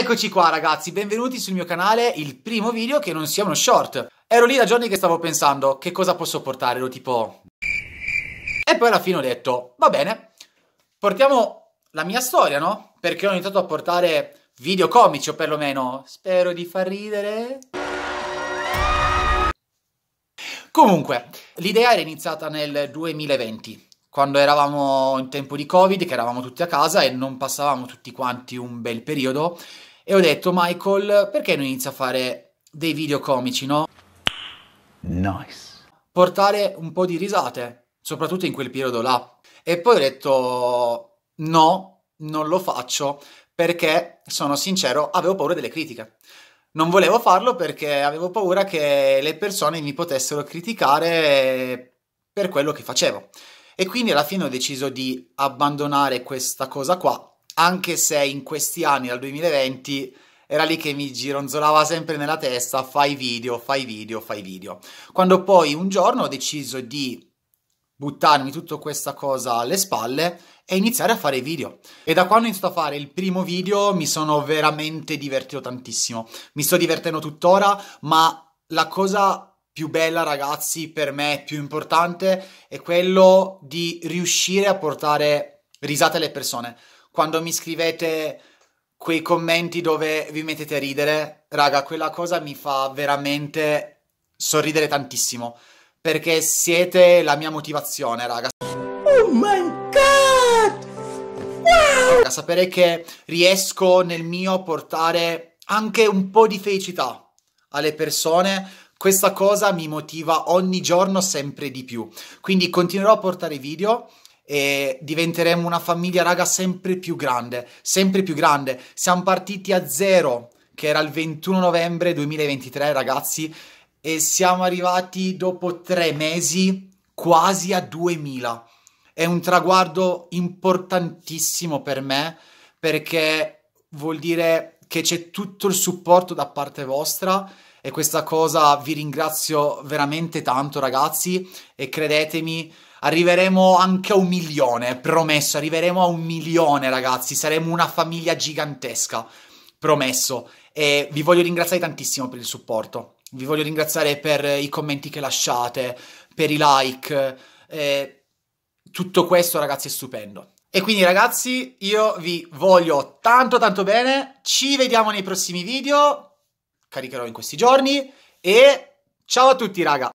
Eccoci qua ragazzi, benvenuti sul mio canale, il primo video che non sia uno short. Ero lì da giorni che stavo pensando che cosa posso portare, lo tipo... E poi alla fine ho detto, va bene, portiamo la mia storia, no? Perché ho iniziato a portare video comici o perlomeno, spero di far ridere... Comunque, l'idea era iniziata nel 2020, quando eravamo in tempo di Covid, che eravamo tutti a casa e non passavamo tutti quanti un bel periodo, e ho detto, Michael, perché non inizia a fare dei video comici, no? Nice. Portare un po' di risate, soprattutto in quel periodo là. E poi ho detto, no, non lo faccio, perché, sono sincero, avevo paura delle critiche. Non volevo farlo perché avevo paura che le persone mi potessero criticare per quello che facevo. E quindi alla fine ho deciso di abbandonare questa cosa qua anche se in questi anni, dal 2020, era lì che mi gironzolava sempre nella testa, fai video, fai video, fai video. Quando poi un giorno ho deciso di buttarmi tutta questa cosa alle spalle e iniziare a fare video. E da quando ho iniziato a fare il primo video mi sono veramente divertito tantissimo. Mi sto divertendo tuttora, ma la cosa più bella, ragazzi, per me più importante è quello di riuscire a portare risate alle persone quando mi scrivete quei commenti dove vi mettete a ridere, raga, quella cosa mi fa veramente sorridere tantissimo, perché siete la mia motivazione, raga. Oh my god! Wow! Raga, sapere che riesco nel mio portare anche un po' di felicità alle persone, questa cosa mi motiva ogni giorno sempre di più. Quindi continuerò a portare video e diventeremo una famiglia, raga, sempre più grande, sempre più grande. Siamo partiti a zero, che era il 21 novembre 2023, ragazzi, e siamo arrivati dopo tre mesi quasi a 2000. È un traguardo importantissimo per me perché vuol dire che c'è tutto il supporto da parte vostra e questa cosa vi ringrazio veramente tanto ragazzi e credetemi Arriveremo anche a un milione, promesso. Arriveremo a un milione, ragazzi. Saremo una famiglia gigantesca, promesso. E vi voglio ringraziare tantissimo per il supporto. Vi voglio ringraziare per i commenti che lasciate, per i like. Eh, tutto questo, ragazzi, è stupendo. E quindi ragazzi, io vi voglio tanto tanto bene, ci vediamo nei prossimi video, caricherò in questi giorni e ciao a tutti raga!